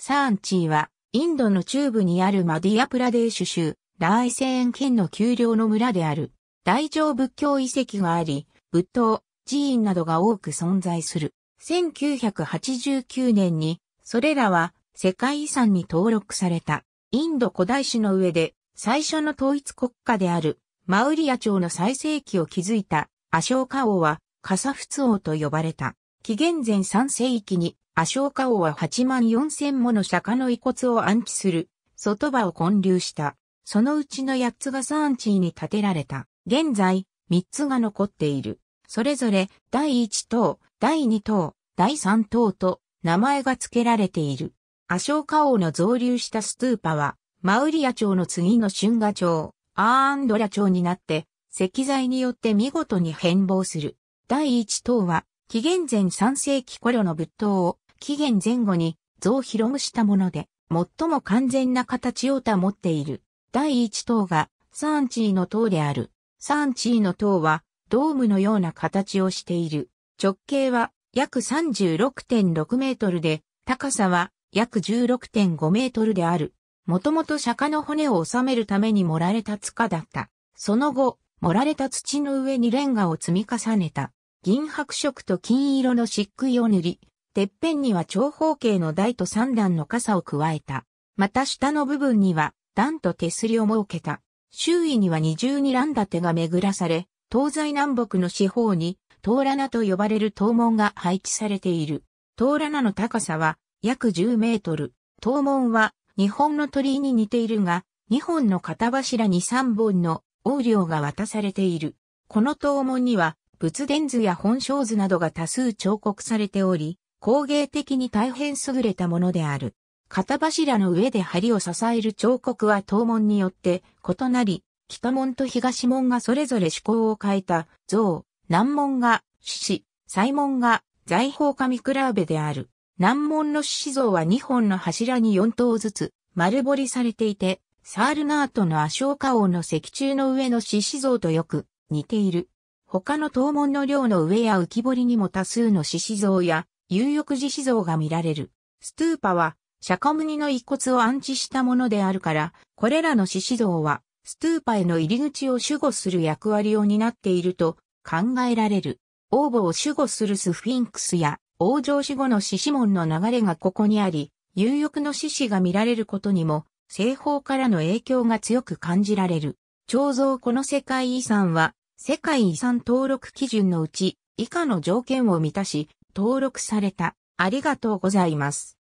サーンチーは、インドの中部にあるマディアプラデーシュ州、ライセーン県の丘陵の村である、大乗仏教遺跡があり、仏塔、寺院などが多く存在する。1989年に、それらは世界遺産に登録された。インド古代史の上で最初の統一国家であるマウリア朝の最盛期を築いたアショーカ王はカサフツ王と呼ばれた。紀元前3世紀にアショーカ王は8万4千もの釈迦の遺骨を安置する、外場を建立した。そのうちの8つがサーンチーに建てられた。現在、3つが残っている。それぞれ、第1等、第2等、第3等と、名前が付けられている。アショーカ王の増流したストゥーパは、マウリア朝の次の春画朝、アーンドラ朝になって、石材によって見事に変貌する。第1等は、紀元前3世紀頃の仏塔を紀元前後に像を広ぐしたもので、最も完全な形を保っている。第一塔がサンチーの塔である。サンチーの塔はドームのような形をしている。直径は約36.6メートルで、高さは約16.5メートルである。もともと釈迦の骨を収めるために盛られた塚だった。その後、盛られた土の上にレンガを積み重ねた。銀白色と金色の漆喰を塗り、てっぺんには長方形の台と三段の傘を加えた。また下の部分には段と手すりを設けた。周囲には二重に乱立てが巡らされ、東西南北の四方に、トーラナと呼ばれる東門が配置されている。トーラナの高さは約10メートル。東門は日本の鳥居に似ているが、2本の片柱に3本の横領が渡されている。この東門には仏殿図や本章図などが多数彫刻されており、工芸的に大変優れたものである。片柱の上で梁を支える彫刻は東門によって異なり、北門と東門がそれぞれ趣向を変えた像、南門が獅子、西門が財宝神比べである。南門の獅子像は2本の柱に4頭ずつ丸彫りされていて、サールナートのアショーカ王の石柱の上の獅子像とよく似ている。他の東門の量の上や浮き彫りにも多数の獅子像や有浴寺子像が見られる。ストゥーパは、釈迦牟尼の遺骨を安置したものであるから、これらの獅子像は、ストゥーパへの入り口を守護する役割を担っていると考えられる。王母を守護するスフィンクスや、王城死後の獅子門の流れがここにあり、有力の獅子が見られることにも、西方からの影響が強く感じられる。彫像この世界遺産は、世界遺産登録基準のうち、以下の条件を満たし、登録された。ありがとうございます。